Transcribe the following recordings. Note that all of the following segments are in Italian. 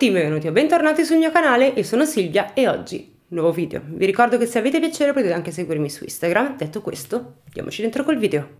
tutti, benvenuti e bentornati sul mio canale, io sono Silvia e oggi nuovo video. Vi ricordo che se avete piacere potete anche seguirmi su Instagram, detto questo, andiamoci dentro col video.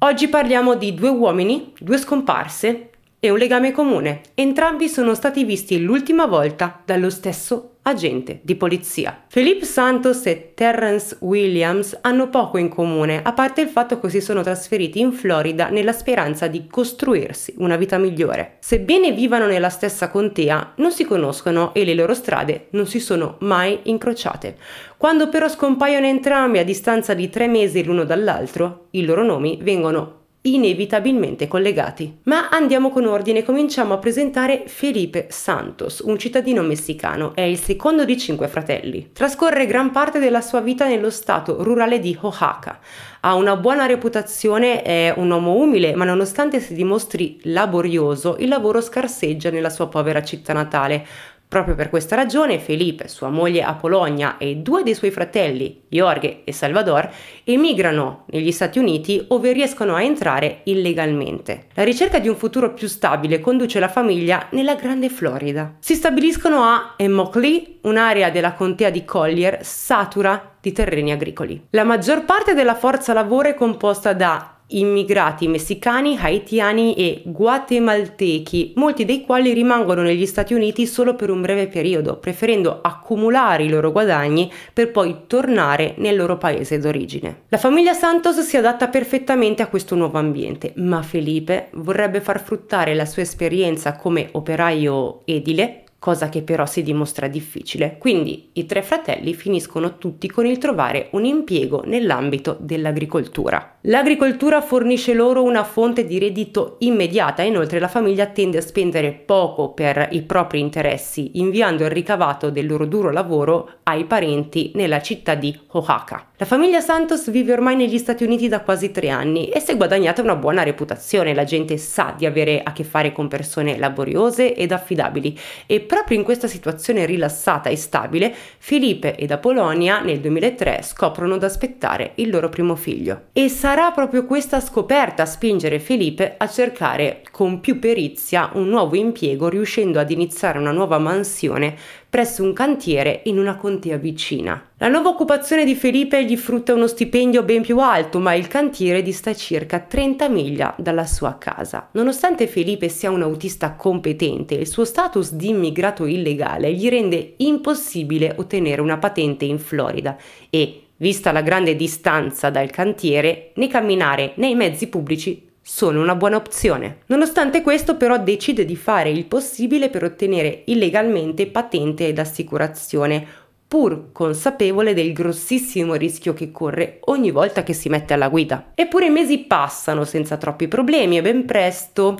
Oggi parliamo di due uomini, due scomparse e un legame comune. Entrambi sono stati visti l'ultima volta dallo stesso agente di polizia. Felipe Santos e Terrence Williams hanno poco in comune, a parte il fatto che si sono trasferiti in Florida nella speranza di costruirsi una vita migliore. Sebbene vivano nella stessa contea, non si conoscono e le loro strade non si sono mai incrociate. Quando però scompaiono entrambi a distanza di tre mesi l'uno dall'altro, i loro nomi vengono inevitabilmente collegati. Ma andiamo con ordine, cominciamo a presentare Felipe Santos, un cittadino messicano, è il secondo di cinque fratelli. Trascorre gran parte della sua vita nello stato rurale di Oaxaca. Ha una buona reputazione, è un uomo umile, ma nonostante si dimostri laborioso, il lavoro scarseggia nella sua povera città natale Proprio per questa ragione Felipe, sua moglie Apollonia e due dei suoi fratelli, Jorge e Salvador, emigrano negli Stati Uniti ove riescono a entrare illegalmente. La ricerca di un futuro più stabile conduce la famiglia nella grande Florida. Si stabiliscono a Immokalee, un'area della contea di Collier satura di terreni agricoli. La maggior parte della forza lavoro è composta da immigrati messicani, haitiani e guatemaltechi, molti dei quali rimangono negli Stati Uniti solo per un breve periodo, preferendo accumulare i loro guadagni per poi tornare nel loro paese d'origine. La famiglia Santos si adatta perfettamente a questo nuovo ambiente, ma Felipe vorrebbe far fruttare la sua esperienza come operaio edile cosa che però si dimostra difficile. Quindi i tre fratelli finiscono tutti con il trovare un impiego nell'ambito dell'agricoltura. L'agricoltura fornisce loro una fonte di reddito immediata, inoltre la famiglia tende a spendere poco per i propri interessi, inviando il ricavato del loro duro lavoro ai parenti nella città di Oaxaca. La famiglia Santos vive ormai negli Stati Uniti da quasi tre anni e si è guadagnata una buona reputazione, la gente sa di avere a che fare con persone laboriose ed affidabili e proprio in questa situazione rilassata e stabile Felipe ed Apolonia nel 2003 scoprono aspettare il loro primo figlio. E sarà proprio questa scoperta a spingere Felipe a cercare con più perizia un nuovo impiego riuscendo ad iniziare una nuova mansione presso un cantiere in una contea vicina. La nuova occupazione di Felipe gli frutta uno stipendio ben più alto, ma il cantiere dista circa 30 miglia dalla sua casa. Nonostante Felipe sia un autista competente, il suo status di immigrato illegale gli rende impossibile ottenere una patente in Florida e, vista la grande distanza dal cantiere, né camminare né i mezzi pubblici sono una buona opzione. Nonostante questo però decide di fare il possibile per ottenere illegalmente patente ed assicurazione, pur consapevole del grossissimo rischio che corre ogni volta che si mette alla guida. Eppure i mesi passano senza troppi problemi e ben presto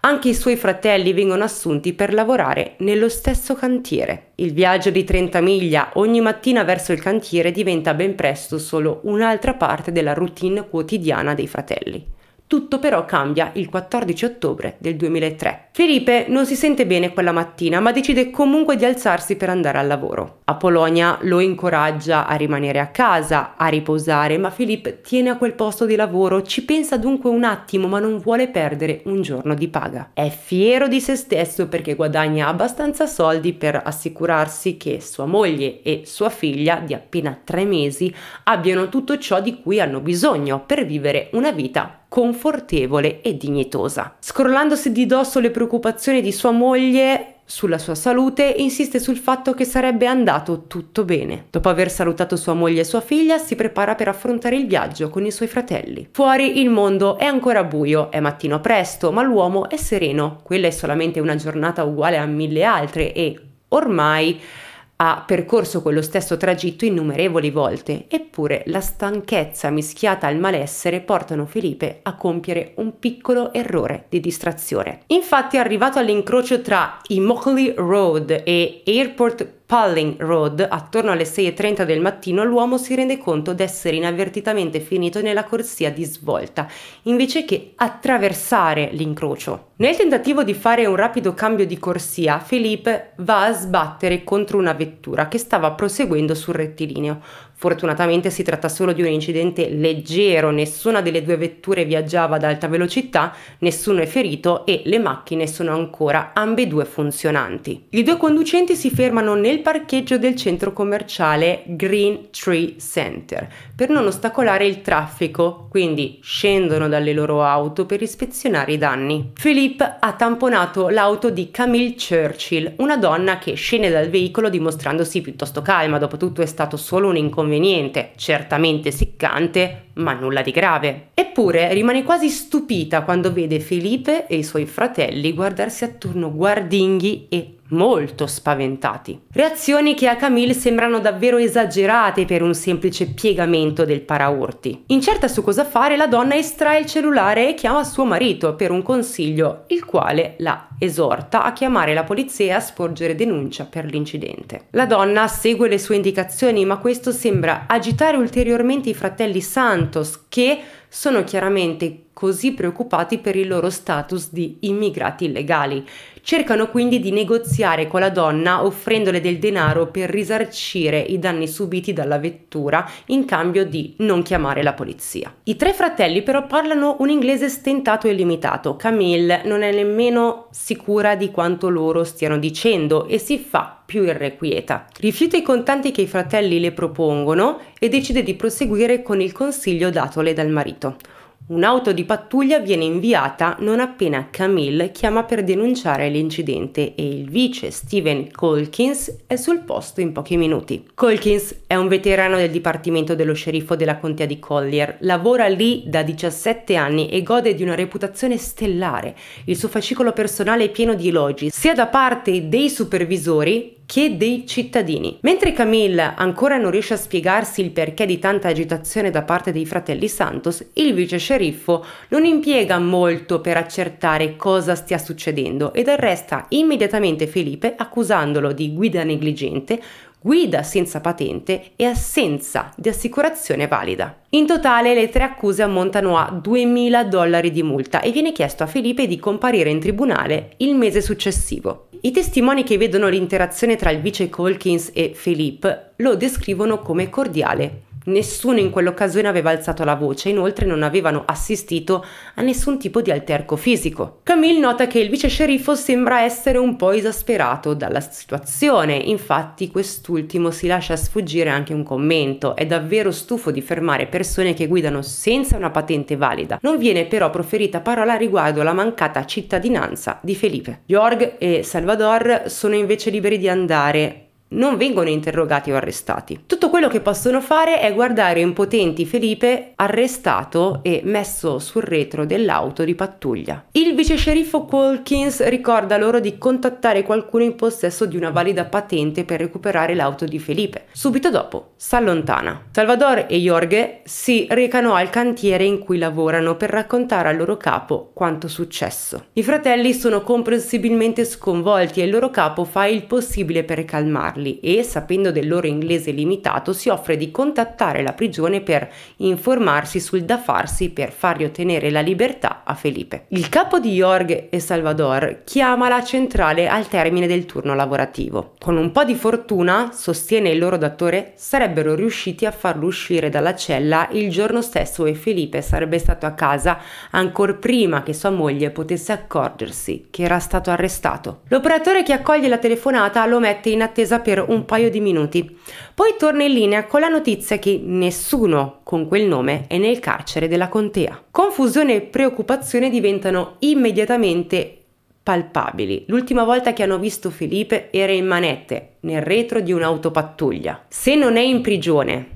anche i suoi fratelli vengono assunti per lavorare nello stesso cantiere. Il viaggio di 30 miglia ogni mattina verso il cantiere diventa ben presto solo un'altra parte della routine quotidiana dei fratelli. Tutto però cambia il 14 ottobre del 2003. Felipe non si sente bene quella mattina, ma decide comunque di alzarsi per andare al lavoro. A Polonia lo incoraggia a rimanere a casa, a riposare, ma Felipe tiene a quel posto di lavoro, ci pensa dunque un attimo, ma non vuole perdere un giorno di paga. È fiero di se stesso perché guadagna abbastanza soldi per assicurarsi che sua moglie e sua figlia, di appena tre mesi, abbiano tutto ciò di cui hanno bisogno per vivere una vita confortevole e dignitosa. Scrollandosi di dosso le preoccupazioni di sua moglie, sulla sua salute insiste sul fatto che sarebbe andato tutto bene. Dopo aver salutato sua moglie e sua figlia, si prepara per affrontare il viaggio con i suoi fratelli. Fuori il mondo è ancora buio, è mattino presto, ma l'uomo è sereno. Quella è solamente una giornata uguale a mille altre e ormai ha percorso quello stesso tragitto innumerevoli volte, eppure la stanchezza mischiata al malessere portano Felipe a compiere un piccolo errore di distrazione. Infatti, arrivato all'incrocio tra Immokalee Road e Airport Palling Road, attorno alle 6.30 del mattino, l'uomo si rende conto d'essere inavvertitamente finito nella corsia di svolta, invece che attraversare l'incrocio. Nel tentativo di fare un rapido cambio di corsia, Philippe va a sbattere contro una vettura che stava proseguendo sul rettilineo. Fortunatamente si tratta solo di un incidente leggero, nessuna delle due vetture viaggiava ad alta velocità, nessuno è ferito e le macchine sono ancora ambedue funzionanti. I due conducenti si fermano nel parcheggio del centro commerciale Green Tree Center per non ostacolare il traffico, quindi scendono dalle loro auto per ispezionare i danni. Philippe ha tamponato l'auto di Camille Churchill, una donna che scende dal veicolo dimostrandosi piuttosto calma, dopo tutto è stato solo un inconveniente inconveniente, certamente siccante, ma nulla di grave. Eppure rimane quasi stupita quando vede Felipe e i suoi fratelli guardarsi attorno guardinghi e molto spaventati. Reazioni che a Camille sembrano davvero esagerate per un semplice piegamento del paraurti. Incerta su cosa fare, la donna estrae il cellulare e chiama suo marito per un consiglio, il quale la esorta a chiamare la polizia e a sporgere denuncia per l'incidente. La donna segue le sue indicazioni, ma questo sembra agitare ulteriormente i fratelli Santos che sono chiaramente così preoccupati per il loro status di immigrati illegali. Cercano quindi di negoziare con la donna offrendole del denaro per risarcire i danni subiti dalla vettura in cambio di non chiamare la polizia. I tre fratelli però parlano un inglese stentato e limitato. Camille non è nemmeno sicura di quanto loro stiano dicendo e si fa più irrequieta. Rifiuta i contanti che i fratelli le propongono e decide di proseguire con il consiglio datole dal marito. Un'auto di pattuglia viene inviata non appena Camille chiama per denunciare l'incidente e il vice Steven Colkins è sul posto in pochi minuti. Colkins è un veterano del dipartimento dello sceriffo della contea di Collier, lavora lì da 17 anni e gode di una reputazione stellare. Il suo fascicolo personale è pieno di elogi, sia da parte dei supervisori che dei cittadini. Mentre Camille ancora non riesce a spiegarsi il perché di tanta agitazione da parte dei fratelli Santos, il vice sceriffo non impiega molto per accertare cosa stia succedendo ed arresta immediatamente Felipe accusandolo di guida negligente, guida senza patente e assenza di assicurazione valida. In totale le tre accuse ammontano a 2.000 dollari di multa e viene chiesto a Felipe di comparire in tribunale il mese successivo. I testimoni che vedono l'interazione tra il vice Colkins e Felipe lo descrivono come cordiale Nessuno in quell'occasione aveva alzato la voce, inoltre non avevano assistito a nessun tipo di alterco fisico. Camille nota che il vice sceriffo sembra essere un po' esasperato dalla situazione, infatti quest'ultimo si lascia sfuggire anche un commento, è davvero stufo di fermare persone che guidano senza una patente valida. Non viene però proferita parola riguardo la mancata cittadinanza di Felipe. Jorg e Salvador sono invece liberi di andare non vengono interrogati o arrestati. Tutto quello che possono fare è guardare impotenti Felipe arrestato e messo sul retro dell'auto di pattuglia. Il vice sceriffo Colkins ricorda loro di contattare qualcuno in possesso di una valida patente per recuperare l'auto di Felipe. Subito dopo s'allontana. Salvador e Jorge si recano al cantiere in cui lavorano per raccontare al loro capo quanto successo. I fratelli sono comprensibilmente sconvolti e il loro capo fa il possibile per calmarli contattarli e, sapendo del loro inglese limitato, si offre di contattare la prigione per informarsi sul da farsi per fargli ottenere la libertà a Felipe. Il capo di Jorge e Salvador chiama la centrale al termine del turno lavorativo. Con un po' di fortuna, sostiene il loro datore, sarebbero riusciti a farlo uscire dalla cella il giorno stesso e Felipe sarebbe stato a casa ancora prima che sua moglie potesse accorgersi che era stato arrestato. L'operatore che accoglie la telefonata lo mette in attesa per per un paio di minuti. Poi torna in linea con la notizia che nessuno con quel nome è nel carcere della contea. Confusione e preoccupazione diventano immediatamente palpabili. L'ultima volta che hanno visto Felipe era in manette, nel retro di un'autopattuglia. Se non è in prigione,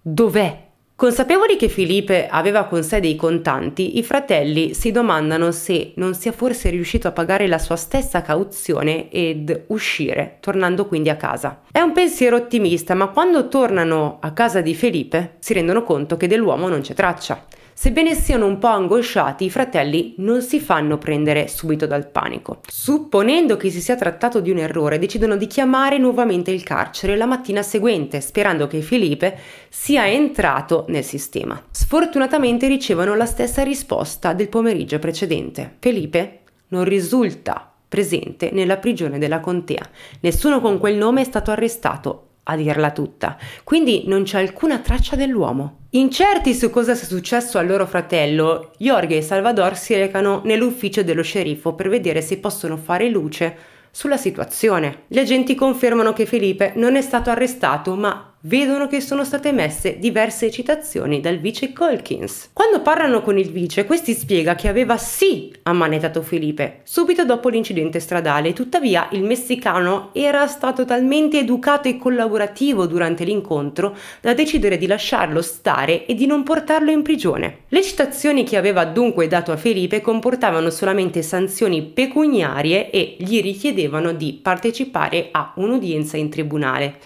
dov'è? Consapevoli che Filipe aveva con sé dei contanti, i fratelli si domandano se non sia forse riuscito a pagare la sua stessa cauzione ed uscire, tornando quindi a casa. È un pensiero ottimista, ma quando tornano a casa di Felipe si rendono conto che dell'uomo non c'è traccia. Sebbene siano un po' angosciati, i fratelli non si fanno prendere subito dal panico. Supponendo che si sia trattato di un errore, decidono di chiamare nuovamente il carcere la mattina seguente, sperando che Felipe sia entrato nel sistema. Sfortunatamente ricevono la stessa risposta del pomeriggio precedente. Felipe non risulta presente nella prigione della contea. Nessuno con quel nome è stato arrestato a dirla tutta, quindi non c'è alcuna traccia dell'uomo. Incerti su cosa sia successo al loro fratello, Jorge e Salvador si recano nell'ufficio dello sceriffo per vedere se possono fare luce sulla situazione. Gli agenti confermano che Felipe non è stato arrestato ma vedono che sono state emesse diverse citazioni dal vice Colkins. Quando parlano con il vice, questi spiega che aveva sì ammanettato Felipe subito dopo l'incidente stradale, tuttavia il messicano era stato talmente educato e collaborativo durante l'incontro da decidere di lasciarlo stare e di non portarlo in prigione. Le citazioni che aveva dunque dato a Felipe comportavano solamente sanzioni pecuniarie e gli richiedevano di partecipare a un'udienza in tribunale.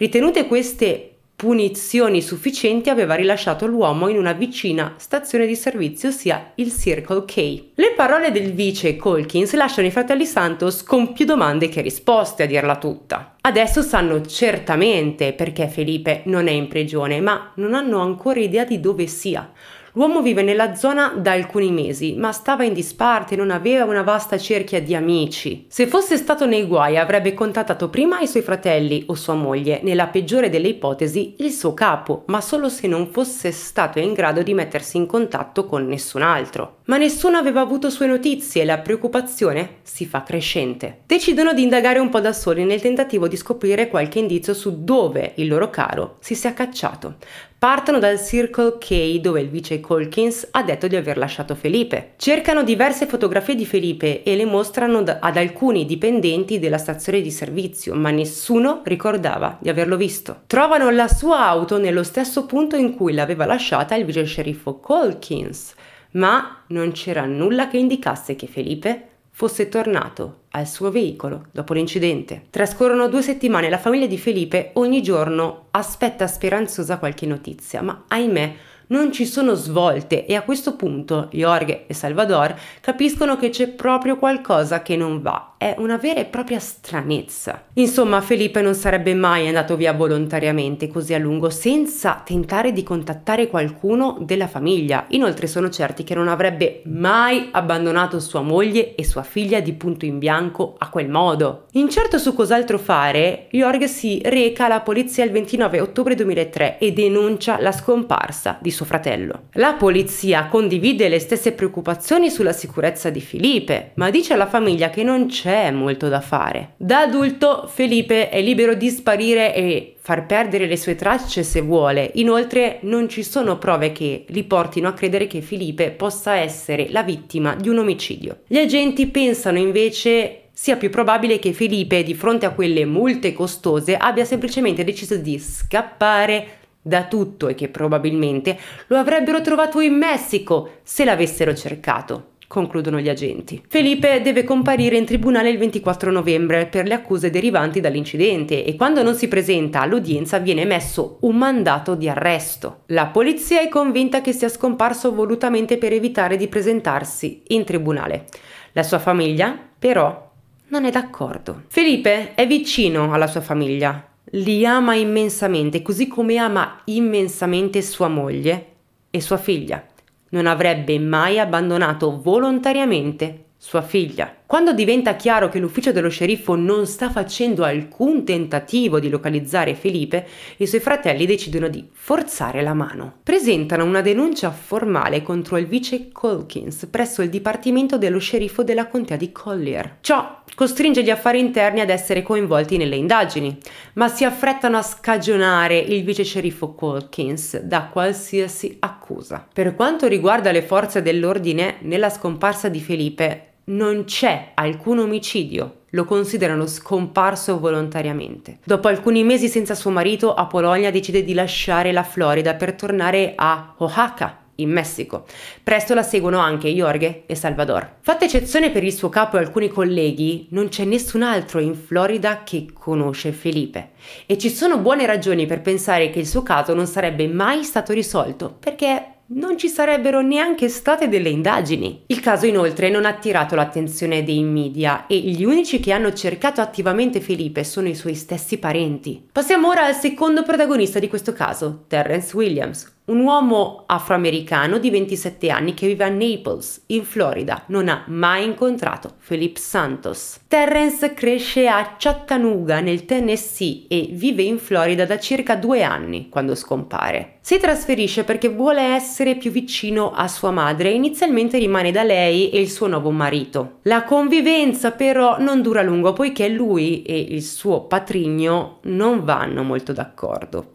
Ritenute queste punizioni sufficienti aveva rilasciato l'uomo in una vicina stazione di servizio, ossia il Circle K. Le parole del vice Colkins lasciano i fratelli Santos con più domande che risposte, a dirla tutta. Adesso sanno certamente perché Felipe non è in prigione, ma non hanno ancora idea di dove sia. L'uomo vive nella zona da alcuni mesi, ma stava in disparte e non aveva una vasta cerchia di amici. Se fosse stato nei guai avrebbe contattato prima i suoi fratelli o sua moglie, nella peggiore delle ipotesi il suo capo, ma solo se non fosse stato in grado di mettersi in contatto con nessun altro. Ma nessuno aveva avuto sue notizie e la preoccupazione si fa crescente. Decidono di indagare un po' da soli nel tentativo di scoprire qualche indizio su dove il loro caro si sia cacciato. Partono dal Circle K dove il vice Colkins ha detto di aver lasciato Felipe. Cercano diverse fotografie di Felipe e le mostrano ad alcuni dipendenti della stazione di servizio, ma nessuno ricordava di averlo visto. Trovano la sua auto nello stesso punto in cui l'aveva lasciata il vice sceriffo Colkins, ma non c'era nulla che indicasse che Felipe fosse tornato al suo veicolo dopo l'incidente. Trascorrono due settimane e la famiglia di Felipe ogni giorno aspetta speranzosa qualche notizia, ma ahimè non ci sono svolte e a questo punto Jorge e Salvador capiscono che c'è proprio qualcosa che non va, è una vera e propria stranezza. Insomma, Felipe non sarebbe mai andato via volontariamente così a lungo senza tentare di contattare qualcuno della famiglia, inoltre sono certi che non avrebbe mai abbandonato sua moglie e sua figlia di punto in bianco a quel modo. Incerto su cos'altro fare, Jorge si reca alla polizia il 29 ottobre 2003 e denuncia la scomparsa di sua suo fratello. La polizia condivide le stesse preoccupazioni sulla sicurezza di Felipe, ma dice alla famiglia che non c'è molto da fare. Da adulto Felipe è libero di sparire e far perdere le sue tracce se vuole. Inoltre non ci sono prove che li portino a credere che Felipe possa essere la vittima di un omicidio. Gli agenti pensano invece sia più probabile che Felipe, di fronte a quelle multe costose, abbia semplicemente deciso di scappare da tutto e che probabilmente lo avrebbero trovato in Messico se l'avessero cercato concludono gli agenti. Felipe deve comparire in tribunale il 24 novembre per le accuse derivanti dall'incidente e quando non si presenta all'udienza viene emesso un mandato di arresto. La polizia è convinta che sia scomparso volutamente per evitare di presentarsi in tribunale. La sua famiglia, però, non è d'accordo. Felipe è vicino alla sua famiglia, li ama immensamente, così come ama immensamente sua moglie e sua figlia. Non avrebbe mai abbandonato volontariamente sua figlia. Quando diventa chiaro che l'ufficio dello sceriffo non sta facendo alcun tentativo di localizzare Felipe, i suoi fratelli decidono di forzare la mano. Presentano una denuncia formale contro il vice Colkins presso il dipartimento dello sceriffo della contea di Collier. Ciò costringe gli affari interni ad essere coinvolti nelle indagini, ma si affrettano a scagionare il vice sceriffo Colkins da qualsiasi accusa. Per quanto riguarda le forze dell'ordine, nella scomparsa di Felipe non c'è alcun omicidio. Lo considerano scomparso volontariamente. Dopo alcuni mesi senza suo marito, Apolonia decide di lasciare la Florida per tornare a Oaxaca, in Messico. Presto la seguono anche Jorge e Salvador. Fatta eccezione per il suo capo e alcuni colleghi, non c'è nessun altro in Florida che conosce Felipe. E ci sono buone ragioni per pensare che il suo caso non sarebbe mai stato risolto, perché non ci sarebbero neanche state delle indagini. Il caso inoltre non ha attirato l'attenzione dei media e gli unici che hanno cercato attivamente Felipe sono i suoi stessi parenti. Passiamo ora al secondo protagonista di questo caso, Terrence Williams, un uomo afroamericano di 27 anni che vive a Naples, in Florida, non ha mai incontrato Philip Santos. Terrence cresce a Chattanooga, nel Tennessee, e vive in Florida da circa due anni quando scompare. Si trasferisce perché vuole essere più vicino a sua madre e inizialmente rimane da lei e il suo nuovo marito. La convivenza però non dura a lungo poiché lui e il suo patrigno non vanno molto d'accordo.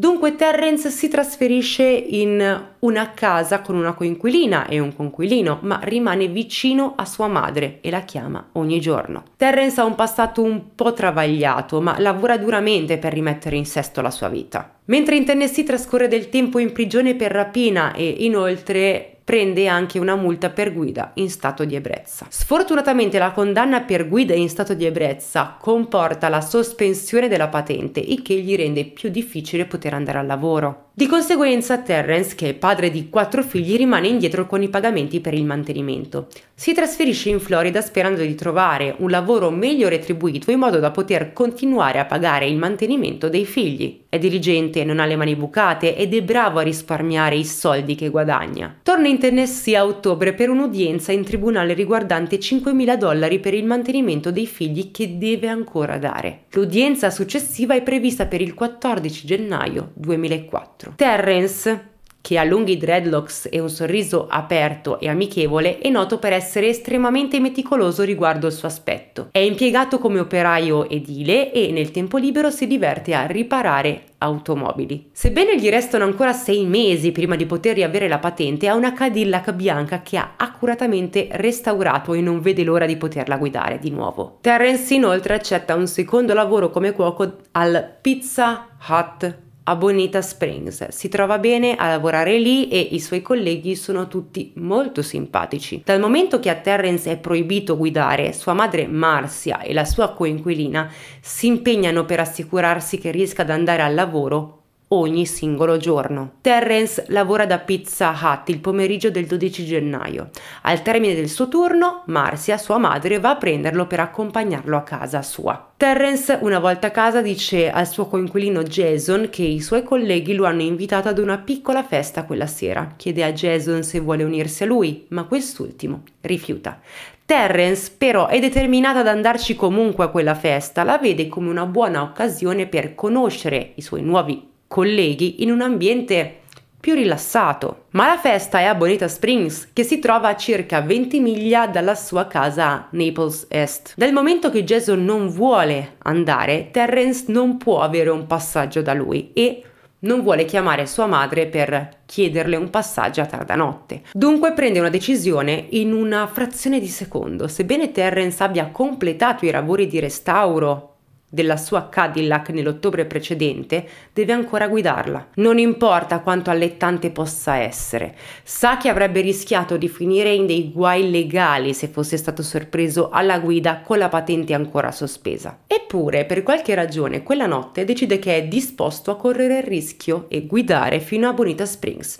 Dunque Terrence si trasferisce in una casa con una coinquilina e un conquilino, ma rimane vicino a sua madre e la chiama ogni giorno. Terrence ha un passato un po' travagliato, ma lavora duramente per rimettere in sesto la sua vita. Mentre in Tennessee trascorre del tempo in prigione per rapina e inoltre prende anche una multa per guida in stato di ebbrezza. Sfortunatamente la condanna per guida in stato di ebbrezza comporta la sospensione della patente, il che gli rende più difficile poter andare al lavoro. Di conseguenza Terrence, che è padre di quattro figli, rimane indietro con i pagamenti per il mantenimento. Si trasferisce in Florida sperando di trovare un lavoro meglio retribuito in modo da poter continuare a pagare il mantenimento dei figli. È diligente, non ha le mani bucate ed è bravo a risparmiare i soldi che guadagna. Torna in Tennessee a ottobre per un'udienza in tribunale riguardante 5.000 dollari per il mantenimento dei figli che deve ancora dare. L'udienza successiva è prevista per il 14 gennaio 2004. Terrence che ha lunghi dreadlocks e un sorriso aperto e amichevole, è noto per essere estremamente meticoloso riguardo il suo aspetto. È impiegato come operaio edile e nel tempo libero si diverte a riparare automobili. Sebbene gli restano ancora sei mesi prima di poter riavere la patente, ha una Cadillac bianca che ha accuratamente restaurato e non vede l'ora di poterla guidare di nuovo. Terrence inoltre accetta un secondo lavoro come cuoco al Pizza Hut a Bonita Springs. Si trova bene a lavorare lì e i suoi colleghi sono tutti molto simpatici. Dal momento che a Terrence è proibito guidare, sua madre Marcia e la sua coinquilina si impegnano per assicurarsi che riesca ad andare al lavoro ogni singolo giorno. Terrence lavora da Pizza Hut il pomeriggio del 12 gennaio. Al termine del suo turno, Marcia, sua madre, va a prenderlo per accompagnarlo a casa sua. Terrence, una volta a casa, dice al suo coinquilino Jason che i suoi colleghi lo hanno invitato ad una piccola festa quella sera. Chiede a Jason se vuole unirsi a lui, ma quest'ultimo rifiuta. Terrence però è determinata ad andarci comunque a quella festa, la vede come una buona occasione per conoscere i suoi nuovi colleghi in un ambiente più rilassato. Ma la festa è a Bonita Springs, che si trova a circa 20 miglia dalla sua casa a Naples Est. Dal momento che Jason non vuole andare, Terrence non può avere un passaggio da lui e non vuole chiamare sua madre per chiederle un passaggio a tarda notte. Dunque prende una decisione in una frazione di secondo. Sebbene Terrence abbia completato i lavori di restauro della sua Cadillac nell'ottobre precedente, deve ancora guidarla. Non importa quanto allettante possa essere, sa che avrebbe rischiato di finire in dei guai legali se fosse stato sorpreso alla guida con la patente ancora sospesa. Eppure, per qualche ragione, quella notte decide che è disposto a correre il rischio e guidare fino a Bonita Springs.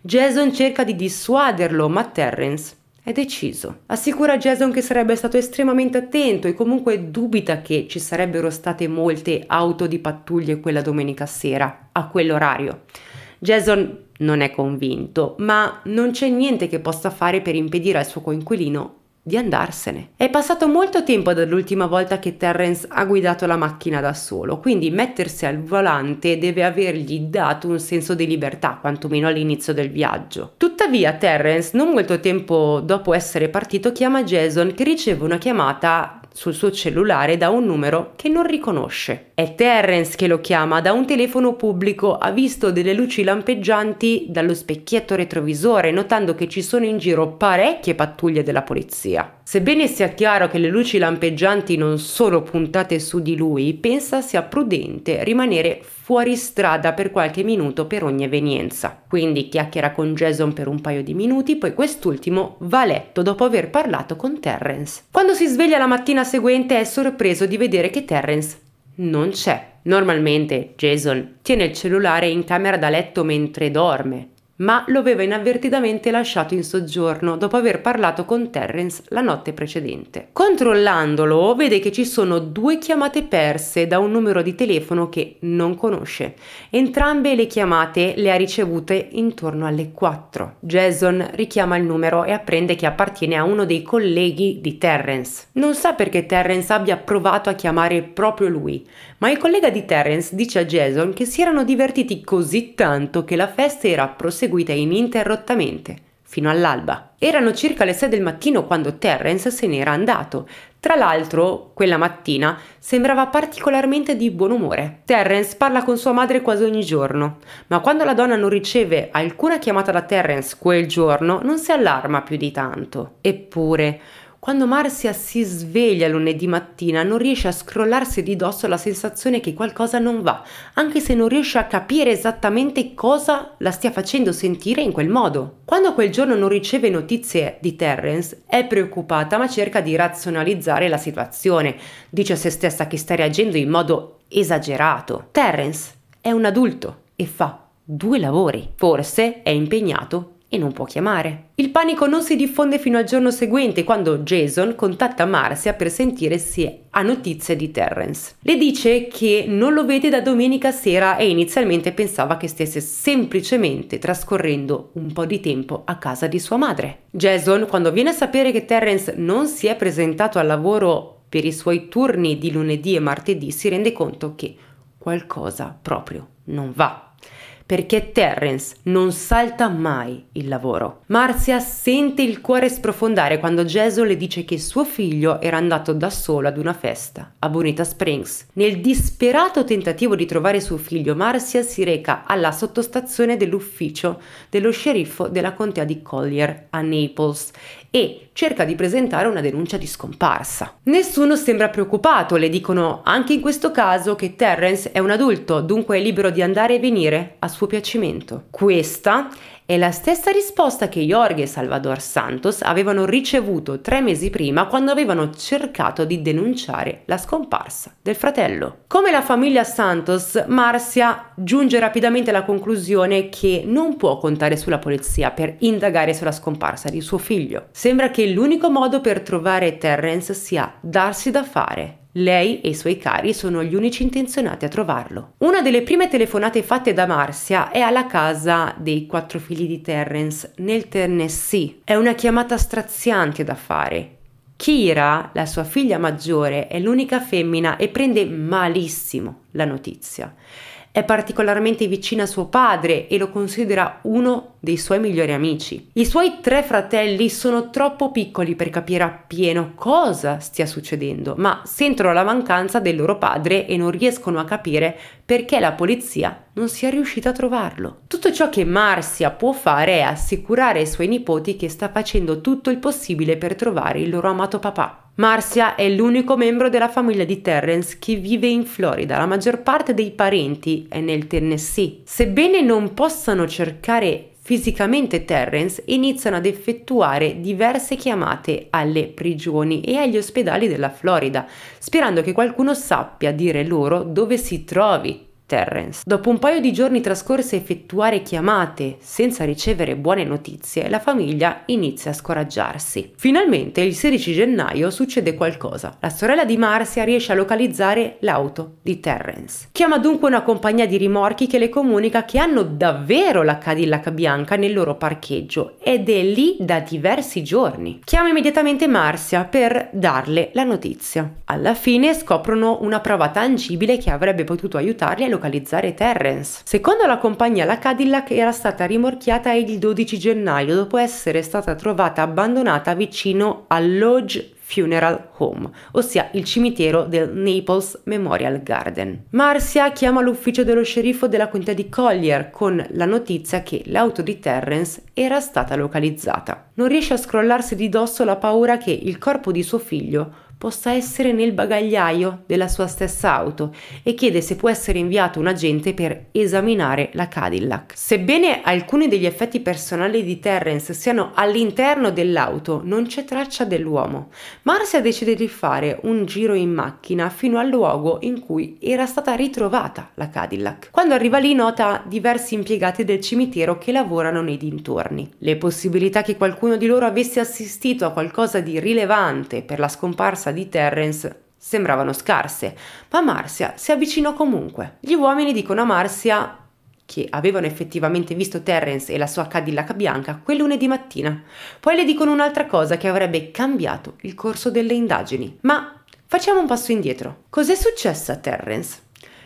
Jason cerca di dissuaderlo, ma Terrence è deciso. Assicura Jason che sarebbe stato estremamente attento e comunque dubita che ci sarebbero state molte auto di pattuglie quella domenica sera, a quell'orario. Jason non è convinto, ma non c'è niente che possa fare per impedire al suo coinquilino di andarsene. È passato molto tempo dall'ultima volta che Terrence ha guidato la macchina da solo, quindi mettersi al volante deve avergli dato un senso di libertà, quantomeno all'inizio del viaggio. Tuttavia Terrence, non molto tempo dopo essere partito, chiama Jason che riceve una chiamata sul suo cellulare da un numero che non riconosce. È Terrence che lo chiama da un telefono pubblico, ha visto delle luci lampeggianti dallo specchietto retrovisore, notando che ci sono in giro parecchie pattuglie della polizia. Sebbene sia chiaro che le luci lampeggianti non sono puntate su di lui, pensa sia prudente rimanere fuori fuori strada per qualche minuto per ogni evenienza. Quindi chiacchiera con Jason per un paio di minuti, poi quest'ultimo va a letto dopo aver parlato con Terrence. Quando si sveglia la mattina seguente è sorpreso di vedere che Terrence non c'è. Normalmente Jason tiene il cellulare in camera da letto mentre dorme, ma lo aveva inavvertitamente lasciato in soggiorno dopo aver parlato con Terrence la notte precedente. Controllandolo, vede che ci sono due chiamate perse da un numero di telefono che non conosce. Entrambe le chiamate le ha ricevute intorno alle 4. Jason richiama il numero e apprende che appartiene a uno dei colleghi di Terrence. Non sa perché Terrence abbia provato a chiamare proprio lui, ma il collega di Terrence dice a Jason che si erano divertiti così tanto che la festa era proseguita proseguita ininterrottamente fino all'alba. Erano circa le 6 del mattino quando Terrence se n'era andato. Tra l'altro, quella mattina sembrava particolarmente di buon umore. Terrence parla con sua madre quasi ogni giorno, ma quando la donna non riceve alcuna chiamata da Terrence quel giorno non si allarma più di tanto. Eppure, quando Marcia si sveglia lunedì mattina non riesce a scrollarsi di dosso la sensazione che qualcosa non va, anche se non riesce a capire esattamente cosa la stia facendo sentire in quel modo. Quando quel giorno non riceve notizie di Terrence è preoccupata ma cerca di razionalizzare la situazione, dice a se stessa che sta reagendo in modo esagerato. Terrence è un adulto e fa due lavori, forse è impegnato e non può chiamare. Il panico non si diffonde fino al giorno seguente quando Jason contatta Marcia per sentire se ha notizie di Terrence. Le dice che non lo vede da domenica sera e inizialmente pensava che stesse semplicemente trascorrendo un po' di tempo a casa di sua madre. Jason, quando viene a sapere che Terrence non si è presentato al lavoro per i suoi turni di lunedì e martedì, si rende conto che qualcosa proprio non va perché Terrence non salta mai il lavoro. Marzia sente il cuore sprofondare quando Jason le dice che suo figlio era andato da solo ad una festa a Bonita Springs. Nel disperato tentativo di trovare suo figlio, Marzia si reca alla sottostazione dell'ufficio dello sceriffo della contea di Collier a Naples e cerca di presentare una denuncia di scomparsa. Nessuno sembra preoccupato, le dicono anche in questo caso che Terrence è un adulto, dunque è libero di andare e venire a suo piacimento. Questa è la stessa risposta che Jorge e Salvador Santos avevano ricevuto tre mesi prima quando avevano cercato di denunciare la scomparsa del fratello. Come la famiglia Santos, Marcia giunge rapidamente alla conclusione che non può contare sulla polizia per indagare sulla scomparsa di suo figlio. Sembra che l'unico modo per trovare Terrence sia darsi da fare lei e i suoi cari sono gli unici intenzionati a trovarlo. Una delle prime telefonate fatte da Marcia è alla casa dei quattro figli di Terrence nel Tennessee. È una chiamata straziante da fare. Kira, la sua figlia maggiore, è l'unica femmina e prende malissimo la notizia. È particolarmente vicina a suo padre e lo considera uno dei suoi migliori amici. I suoi tre fratelli sono troppo piccoli per capire appieno cosa stia succedendo, ma sentono la mancanza del loro padre e non riescono a capire perché la polizia non sia riuscita a trovarlo. Tutto ciò che Marcia può fare è assicurare ai suoi nipoti che sta facendo tutto il possibile per trovare il loro amato papà. Marcia è l'unico membro della famiglia di Terrence che vive in Florida, la maggior parte dei parenti è nel Tennessee. Sebbene non possano cercare Fisicamente Terrence iniziano ad effettuare diverse chiamate alle prigioni e agli ospedali della Florida, sperando che qualcuno sappia dire loro dove si trovi Terrence. Dopo un paio di giorni trascorsi a effettuare chiamate senza ricevere buone notizie, la famiglia inizia a scoraggiarsi. Finalmente, il 16 gennaio succede qualcosa. La sorella di Marcia riesce a localizzare l'auto di Terrence. Chiama dunque una compagnia di rimorchi che le comunica che hanno davvero la Cadillac bianca nel loro parcheggio ed è lì da diversi giorni. Chiama immediatamente Marcia per darle la notizia. Alla fine scoprono una prova tangibile che avrebbe potuto aiutarli a localizzare localizzare Terrence. Secondo la compagnia la Cadillac era stata rimorchiata il 12 gennaio dopo essere stata trovata abbandonata vicino al Lodge Funeral Home, ossia il cimitero del Naples Memorial Garden. Marcia chiama l'ufficio dello sceriffo della contea di Collier con la notizia che l'auto di Terrence era stata localizzata. Non riesce a scrollarsi di dosso la paura che il corpo di suo figlio possa essere nel bagagliaio della sua stessa auto e chiede se può essere inviato un agente per esaminare la Cadillac. Sebbene alcuni degli effetti personali di Terrence siano all'interno dell'auto, non c'è traccia dell'uomo. Marcia decide di fare un giro in macchina fino al luogo in cui era stata ritrovata la Cadillac. Quando arriva lì nota diversi impiegati del cimitero che lavorano nei dintorni. Le possibilità che qualcuno di loro avesse assistito a qualcosa di rilevante per la scomparsa di Terrence sembravano scarse, ma Marcia si avvicinò comunque. Gli uomini dicono a Marcia che avevano effettivamente visto Terrence e la sua Cadillac bianca quel lunedì mattina. Poi le dicono un'altra cosa che avrebbe cambiato il corso delle indagini. Ma facciamo un passo indietro. Cos'è successo a Terrence?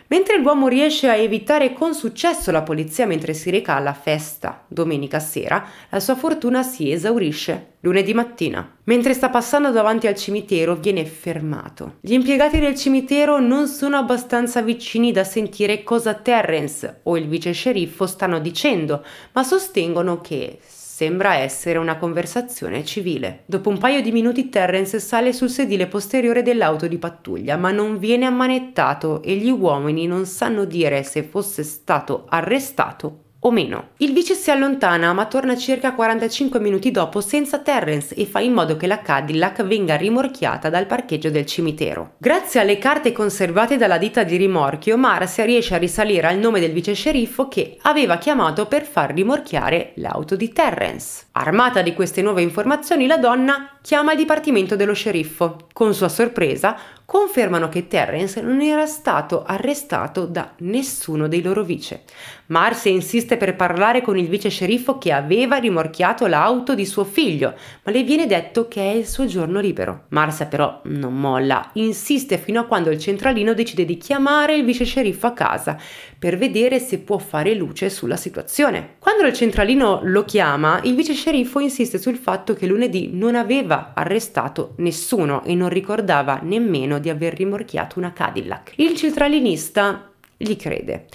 mentre l'uomo riesce a evitare con successo la polizia mentre si reca alla festa domenica sera, la sua fortuna si esaurisce lunedì mattina. Mentre sta passando davanti al cimitero viene fermato. Gli impiegati del cimitero non sono abbastanza vicini da sentire cosa Terrence o il vice sceriffo stanno dicendo, ma sostengono che Sembra essere una conversazione civile. Dopo un paio di minuti Terrence sale sul sedile posteriore dell'auto di pattuglia, ma non viene ammanettato e gli uomini non sanno dire se fosse stato arrestato o meno. Il vice si allontana ma torna circa 45 minuti dopo senza Terrence e fa in modo che la Cadillac venga rimorchiata dal parcheggio del cimitero. Grazie alle carte conservate dalla ditta di rimorchio, Marcia riesce a risalire al nome del vice sceriffo che aveva chiamato per far rimorchiare l'auto di Terrence. Armata di queste nuove informazioni, la donna chiama il dipartimento dello sceriffo. Con sua sorpresa, confermano che Terrence non era stato arrestato da nessuno dei loro vice. Marcia insiste per parlare con il vice sceriffo che aveva rimorchiato l'auto di suo figlio, ma le viene detto che è il suo giorno libero. Marcia però non molla, insiste fino a quando il centralino decide di chiamare il vice sceriffo a casa per vedere se può fare luce sulla situazione. Quando il centralino lo chiama, il vice sceriffo sceriffo insiste sul fatto che lunedì non aveva arrestato nessuno e non ricordava nemmeno di aver rimorchiato una Cadillac. Il citralinista gli crede.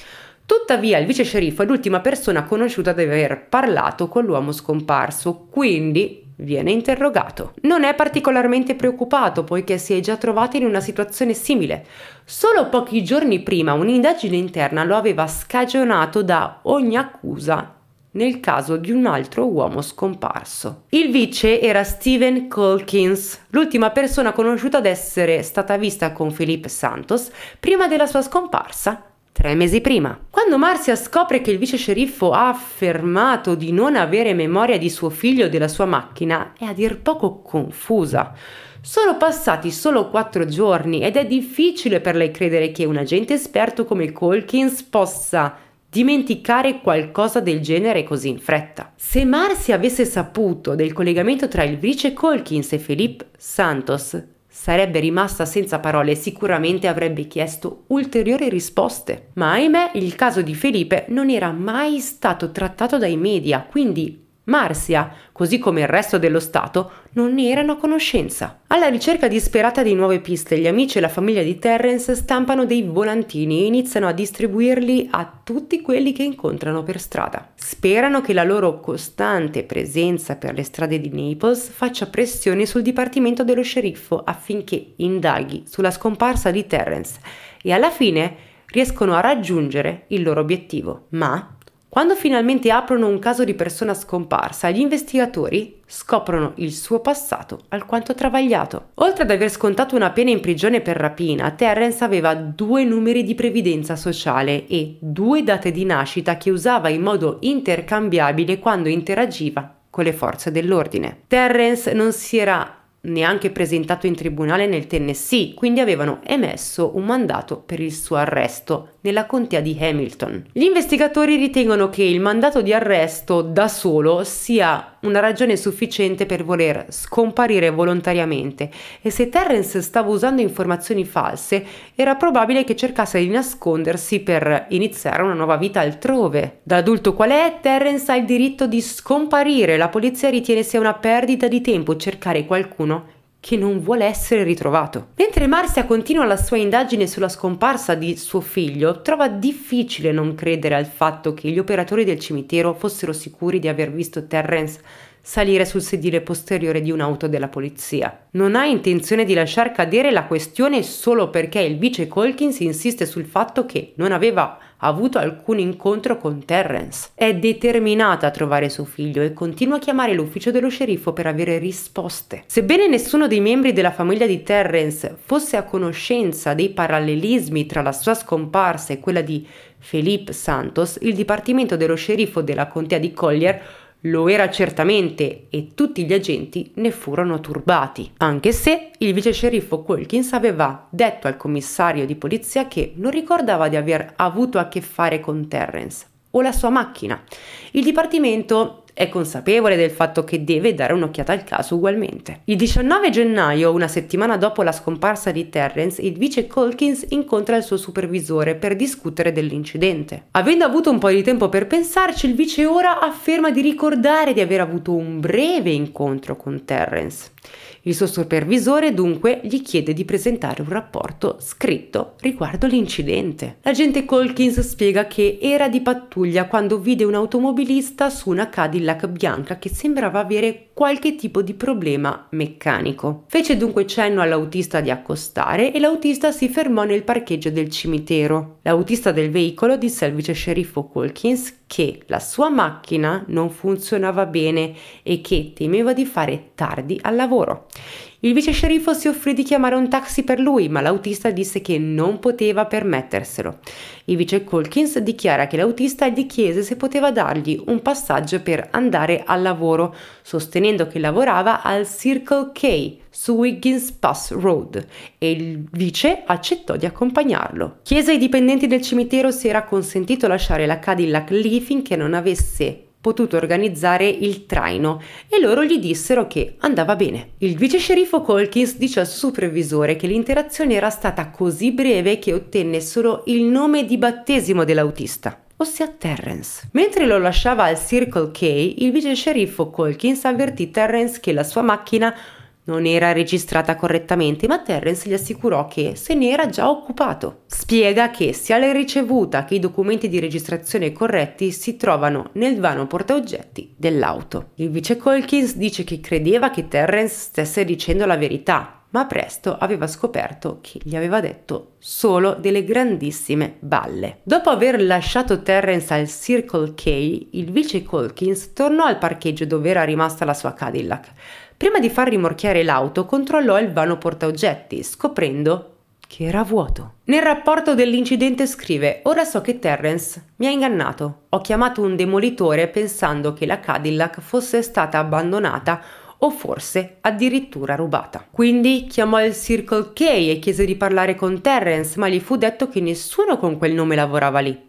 Tuttavia il vice sceriffo è l'ultima persona conosciuta ad aver parlato con l'uomo scomparso, quindi viene interrogato. Non è particolarmente preoccupato poiché si è già trovato in una situazione simile. Solo pochi giorni prima un'indagine interna lo aveva scagionato da ogni accusa nel caso di un altro uomo scomparso. Il vice era Stephen Colkins, l'ultima persona conosciuta ad essere stata vista con Felipe Santos prima della sua scomparsa tre mesi prima. Quando Marcia scopre che il vice sceriffo ha affermato di non avere memoria di suo figlio e della sua macchina, è a dir poco confusa. Sono passati solo quattro giorni ed è difficile per lei credere che un agente esperto come Colkins possa dimenticare qualcosa del genere così in fretta. Se Marcy avesse saputo del collegamento tra il vice Colkins e Felipe Santos, sarebbe rimasta senza parole e sicuramente avrebbe chiesto ulteriori risposte. Ma ahimè il caso di Felipe non era mai stato trattato dai media, quindi Marsia, così come il resto dello Stato, non ne erano a conoscenza. Alla ricerca disperata di nuove piste, gli amici e la famiglia di Terrence stampano dei volantini e iniziano a distribuirli a tutti quelli che incontrano per strada. Sperano che la loro costante presenza per le strade di Naples faccia pressione sul dipartimento dello sceriffo affinché indaghi sulla scomparsa di Terrence e alla fine riescono a raggiungere il loro obiettivo. Ma quando finalmente aprono un caso di persona scomparsa, gli investigatori scoprono il suo passato alquanto travagliato. Oltre ad aver scontato una pena in prigione per rapina, Terrence aveva due numeri di previdenza sociale e due date di nascita che usava in modo intercambiabile quando interagiva con le forze dell'ordine. Terrence non si era neanche presentato in tribunale nel Tennessee, quindi avevano emesso un mandato per il suo arresto nella contea di Hamilton. Gli investigatori ritengono che il mandato di arresto da solo sia una ragione sufficiente per voler scomparire volontariamente e se Terrence stava usando informazioni false era probabile che cercasse di nascondersi per iniziare una nuova vita altrove. Da adulto qual è, Terrence ha il diritto di scomparire, la polizia ritiene sia una perdita di tempo cercare qualcuno che non vuole essere ritrovato. Mentre Marcia continua la sua indagine sulla scomparsa di suo figlio, trova difficile non credere al fatto che gli operatori del cimitero fossero sicuri di aver visto Terrence salire sul sedile posteriore di un'auto della polizia. Non ha intenzione di lasciar cadere la questione solo perché il vice Colkins insiste sul fatto che non aveva ha avuto alcun incontro con Terrence. È determinata a trovare suo figlio e continua a chiamare l'ufficio dello sceriffo per avere risposte. Sebbene nessuno dei membri della famiglia di Terrence fosse a conoscenza dei parallelismi tra la sua scomparsa e quella di Felipe Santos, il dipartimento dello sceriffo della contea di Collier lo era certamente e tutti gli agenti ne furono turbati, anche se il vice sceriffo Wilkins aveva detto al commissario di polizia che non ricordava di aver avuto a che fare con Terrence o la sua macchina. Il dipartimento è consapevole del fatto che deve dare un'occhiata al caso ugualmente. Il 19 gennaio, una settimana dopo la scomparsa di Terrence, il vice Colkins incontra il suo supervisore per discutere dell'incidente. Avendo avuto un po' di tempo per pensarci, il vice ora afferma di ricordare di aver avuto un breve incontro con Terrence. Il suo supervisore dunque gli chiede di presentare un rapporto scritto riguardo l'incidente. L'agente Colkins spiega che era di pattuglia quando vide un automobilista su una Cadillac bianca che sembrava avere qualche tipo di problema meccanico. Fece dunque cenno all'autista di accostare e l'autista si fermò nel parcheggio del cimitero. L'autista del veicolo disse al vice sceriffo Colkins che la sua macchina non funzionava bene e che temeva di fare tardi al lavoro. Il vice sceriffo si offrì di chiamare un taxi per lui, ma l'autista disse che non poteva permetterselo. Il vice Colkins dichiara che l'autista gli chiese se poteva dargli un passaggio per andare al lavoro, sostenendo che lavorava al Circle K su Wiggins Pass Road e il vice accettò di accompagnarlo. Chiese ai dipendenti del cimitero se era consentito lasciare la Cadillac lì finché non avesse potuto organizzare il traino e loro gli dissero che andava bene. Il vice sceriffo Colkins dice al supervisore che l'interazione era stata così breve che ottenne solo il nome di battesimo dell'autista ossia Terrence. Mentre lo lasciava al Circle K, il vice sceriffo Colkins avvertì Terrence che la sua macchina non era registrata correttamente, ma Terrence gli assicurò che se ne era già occupato. Spiega che sia la ricevuta che i documenti di registrazione corretti si trovano nel vano portaoggetti dell'auto. Il vice Colkins dice che credeva che Terrence stesse dicendo la verità, ma presto aveva scoperto che gli aveva detto solo delle grandissime balle. Dopo aver lasciato Terrence al Circle K, il vice Colkins tornò al parcheggio dove era rimasta la sua Cadillac. Prima di far rimorchiare l'auto controllò il vano portaoggetti, scoprendo che era vuoto. Nel rapporto dell'incidente scrive Ora so che Terrence mi ha ingannato. Ho chiamato un demolitore pensando che la Cadillac fosse stata abbandonata o forse addirittura rubata. Quindi chiamò il Circle K e chiese di parlare con Terrence, ma gli fu detto che nessuno con quel nome lavorava lì.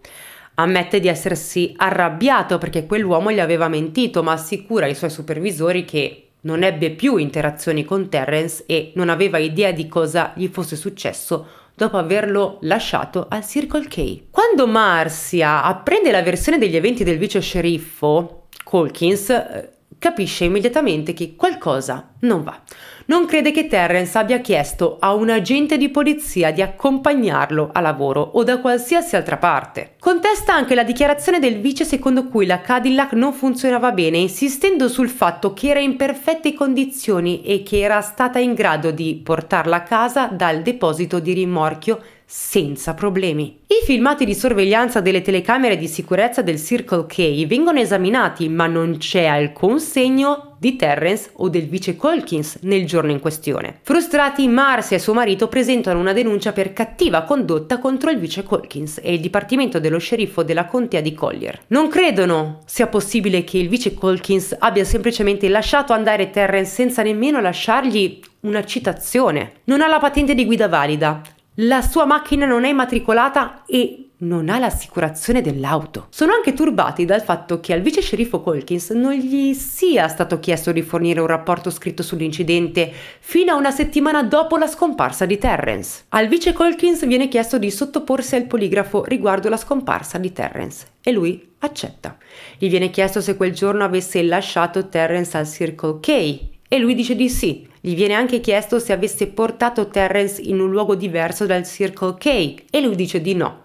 Ammette di essersi arrabbiato perché quell'uomo gli aveva mentito, ma assicura ai suoi supervisori che non ebbe più interazioni con Terence e non aveva idea di cosa gli fosse successo dopo averlo lasciato al Circle K. Quando Marcia apprende la versione degli eventi del vice sceriffo, Colkins eh, capisce immediatamente che qualcosa non va. Non crede che Terrence abbia chiesto a un agente di polizia di accompagnarlo a lavoro o da qualsiasi altra parte. Contesta anche la dichiarazione del vice secondo cui la Cadillac non funzionava bene, insistendo sul fatto che era in perfette condizioni e che era stata in grado di portarla a casa dal deposito di rimorchio senza problemi. I filmati di sorveglianza delle telecamere di sicurezza del Circle K vengono esaminati, ma non c'è alcun segno di Terrence o del vice Colkins nel giorno in questione. Frustrati, Marcy e suo marito presentano una denuncia per cattiva condotta contro il vice Colkins e il dipartimento dello sceriffo della contea di Collier. Non credono sia possibile che il vice Colkins abbia semplicemente lasciato andare Terrence senza nemmeno lasciargli una citazione. Non ha la patente di guida valida, la sua macchina non è immatricolata e non ha l'assicurazione dell'auto. Sono anche turbati dal fatto che al vice sceriffo Colkins non gli sia stato chiesto di fornire un rapporto scritto sull'incidente fino a una settimana dopo la scomparsa di Terrence. Al vice Colkins viene chiesto di sottoporsi al poligrafo riguardo la scomparsa di Terrence e lui accetta. Gli viene chiesto se quel giorno avesse lasciato Terrence al Circle K e lui dice di sì. Gli viene anche chiesto se avesse portato Terrence in un luogo diverso dal Circle K e lui dice di no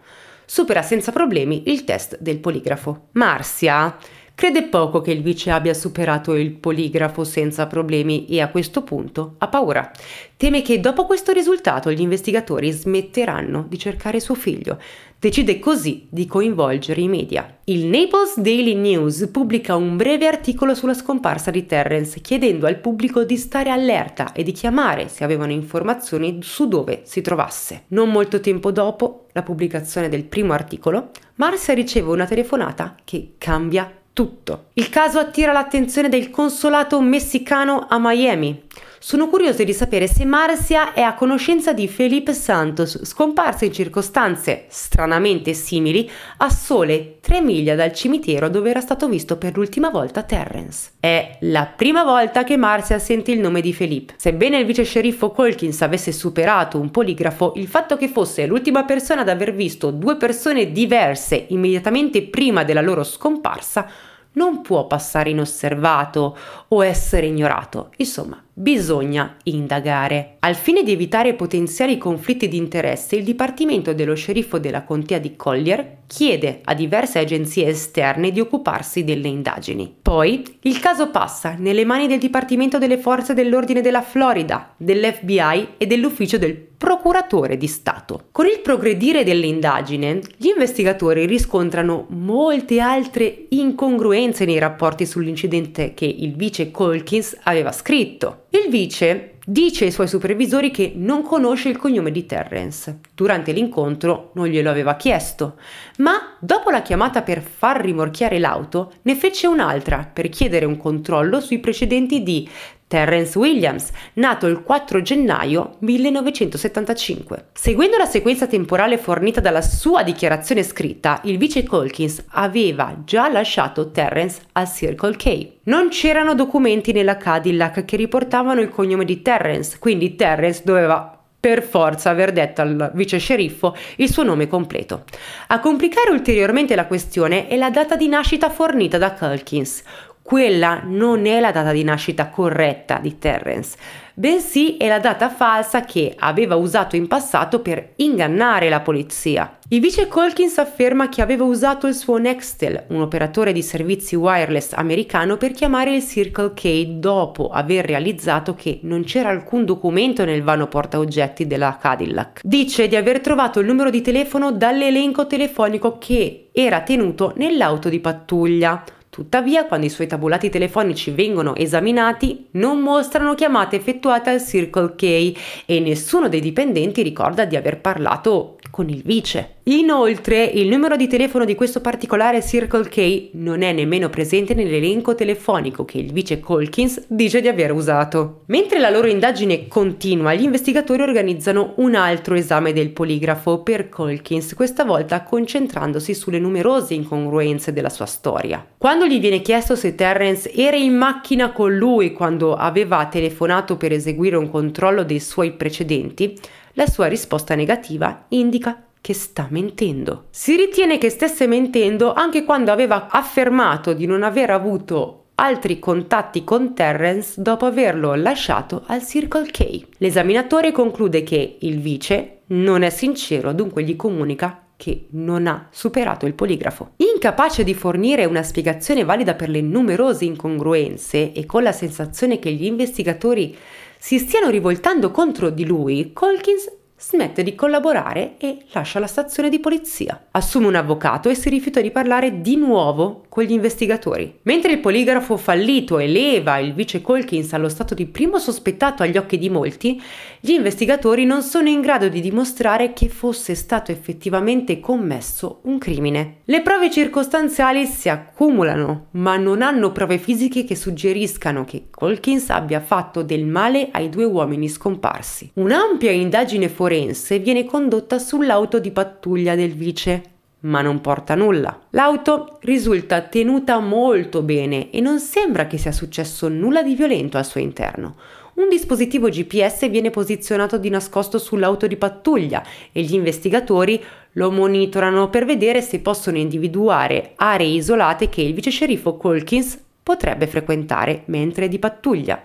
supera senza problemi il test del poligrafo. Marcia crede poco che il vice abbia superato il poligrafo senza problemi e a questo punto ha paura. Teme che dopo questo risultato gli investigatori smetteranno di cercare suo figlio, decide così di coinvolgere i media. Il Naples Daily News pubblica un breve articolo sulla scomparsa di Terrence, chiedendo al pubblico di stare allerta e di chiamare se avevano informazioni su dove si trovasse. Non molto tempo dopo la pubblicazione del primo articolo, Marcia riceve una telefonata che cambia tutto. Il caso attira l'attenzione del consolato messicano a Miami, sono curioso di sapere se Marcia è a conoscenza di Felipe Santos, scomparso in circostanze stranamente simili a sole 3 miglia dal cimitero dove era stato visto per l'ultima volta Terrence. È la prima volta che Marcia sente il nome di Felipe. Sebbene il vice sceriffo Colkins avesse superato un poligrafo, il fatto che fosse l'ultima persona ad aver visto due persone diverse immediatamente prima della loro scomparsa non può passare inosservato o essere ignorato. Insomma, bisogna indagare. Al fine di evitare potenziali conflitti di interesse, il Dipartimento dello Sceriffo della Contea di Collier chiede a diverse agenzie esterne di occuparsi delle indagini. Poi il caso passa nelle mani del Dipartimento delle Forze dell'Ordine della Florida, dell'FBI e dell'Ufficio del procuratore di Stato. Con il progredire dell'indagine, gli investigatori riscontrano molte altre incongruenze nei rapporti sull'incidente che il vice Colkins aveva scritto. Il vice dice ai suoi supervisori che non conosce il cognome di Terrence. Durante l'incontro non glielo aveva chiesto, ma dopo la chiamata per far rimorchiare l'auto ne fece un'altra per chiedere un controllo sui precedenti di Terence Williams, nato il 4 gennaio 1975. Seguendo la sequenza temporale fornita dalla sua dichiarazione scritta, il vice Colkins aveva già lasciato Terence al Circle K. Non c'erano documenti nella Cadillac che riportavano il cognome di Terence, quindi Terence doveva per forza aver detto al vice sceriffo il suo nome completo. A complicare ulteriormente la questione è la data di nascita fornita da Culkins, quella non è la data di nascita corretta di Terrence, bensì è la data falsa che aveva usato in passato per ingannare la polizia. Il vice Colkins afferma che aveva usato il suo Nextel, un operatore di servizi wireless americano, per chiamare il Circle K dopo aver realizzato che non c'era alcun documento nel vano portaoggetti della Cadillac. Dice di aver trovato il numero di telefono dall'elenco telefonico che era tenuto nell'auto di pattuglia. Tuttavia, quando i suoi tabulati telefonici vengono esaminati, non mostrano chiamate effettuate al Circle K e nessuno dei dipendenti ricorda di aver parlato con il vice. Inoltre il numero di telefono di questo particolare Circle K non è nemmeno presente nell'elenco telefonico che il vice Colkins dice di aver usato. Mentre la loro indagine continua, gli investigatori organizzano un altro esame del poligrafo per Colkins, questa volta concentrandosi sulle numerose incongruenze della sua storia. Quando gli viene chiesto se Terrence era in macchina con lui quando aveva telefonato per eseguire un controllo dei suoi precedenti, la sua risposta negativa indica che sta mentendo. Si ritiene che stesse mentendo anche quando aveva affermato di non aver avuto altri contatti con Terrence dopo averlo lasciato al Circle K. L'esaminatore conclude che il vice non è sincero, dunque gli comunica che non ha superato il poligrafo. Incapace di fornire una spiegazione valida per le numerose incongruenze e con la sensazione che gli investigatori si stiano rivoltando contro di lui, Colkins smette di collaborare e lascia la stazione di polizia. Assume un avvocato e si rifiuta di parlare di nuovo con gli investigatori. Mentre il poligrafo fallito eleva il vice Colkins allo stato di primo sospettato agli occhi di molti, gli investigatori non sono in grado di dimostrare che fosse stato effettivamente commesso un crimine. Le prove circostanziali si accumulano, ma non hanno prove fisiche che suggeriscano che Colkins abbia fatto del male ai due uomini scomparsi. Un'ampia indagine forense forense viene condotta sull'auto di pattuglia del vice, ma non porta nulla. L'auto risulta tenuta molto bene e non sembra che sia successo nulla di violento al suo interno. Un dispositivo GPS viene posizionato di nascosto sull'auto di pattuglia e gli investigatori lo monitorano per vedere se possono individuare aree isolate che il vice sceriffo Colkins potrebbe frequentare mentre è di pattuglia.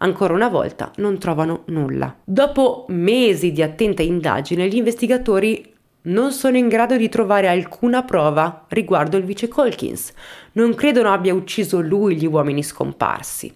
Ancora una volta non trovano nulla. Dopo mesi di attenta indagine, gli investigatori non sono in grado di trovare alcuna prova riguardo il vice Colkins. Non credono abbia ucciso lui gli uomini scomparsi.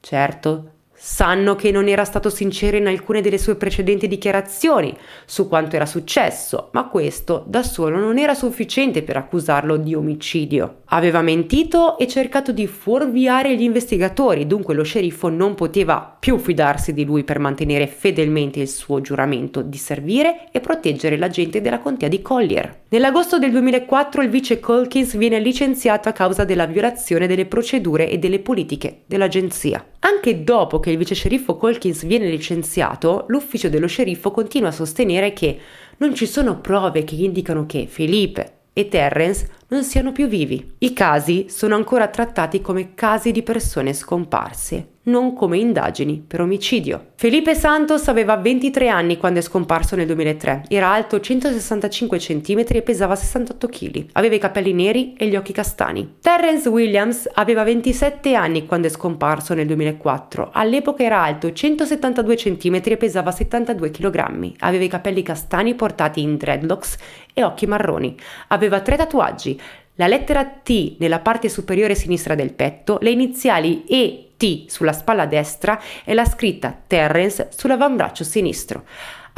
Certo, sanno che non era stato sincero in alcune delle sue precedenti dichiarazioni su quanto era successo, ma questo da solo non era sufficiente per accusarlo di omicidio. Aveva mentito e cercato di fuorviare gli investigatori, dunque lo sceriffo non poteva più fidarsi di lui per mantenere fedelmente il suo giuramento di servire e proteggere la gente della contea di Collier. Nell'agosto del 2004 il vice Colkins viene licenziato a causa della violazione delle procedure e delle politiche dell'agenzia. Anche dopo che il vice sceriffo Colkins viene licenziato, l'ufficio dello sceriffo continua a sostenere che non ci sono prove che indicano che Felipe e Terrence non siano più vivi. I casi sono ancora trattati come casi di persone scomparse non come indagini per omicidio. Felipe Santos aveva 23 anni quando è scomparso nel 2003, era alto 165 cm e pesava 68 kg, aveva i capelli neri e gli occhi castani. Terrence Williams aveva 27 anni quando è scomparso nel 2004, all'epoca era alto 172 cm e pesava 72 kg, aveva i capelli castani portati in dreadlocks e occhi marroni, aveva tre tatuaggi, la lettera T nella parte superiore sinistra del petto, le iniziali E T sulla spalla destra e la scritta Terrence sull'avambraccio sinistro.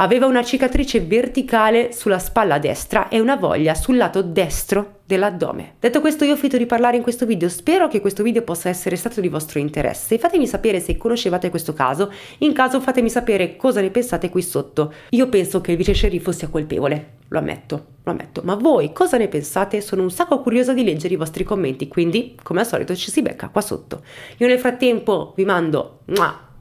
Aveva una cicatrice verticale sulla spalla destra e una voglia sul lato destro dell'addome. Detto questo io ho finito di parlare in questo video, spero che questo video possa essere stato di vostro interesse. Fatemi sapere se conoscevate questo caso, in caso fatemi sapere cosa ne pensate qui sotto. Io penso che il vice sceriffo sia colpevole, lo ammetto, lo ammetto. Ma voi cosa ne pensate? Sono un sacco curiosa di leggere i vostri commenti, quindi come al solito ci si becca qua sotto. Io nel frattempo vi mando...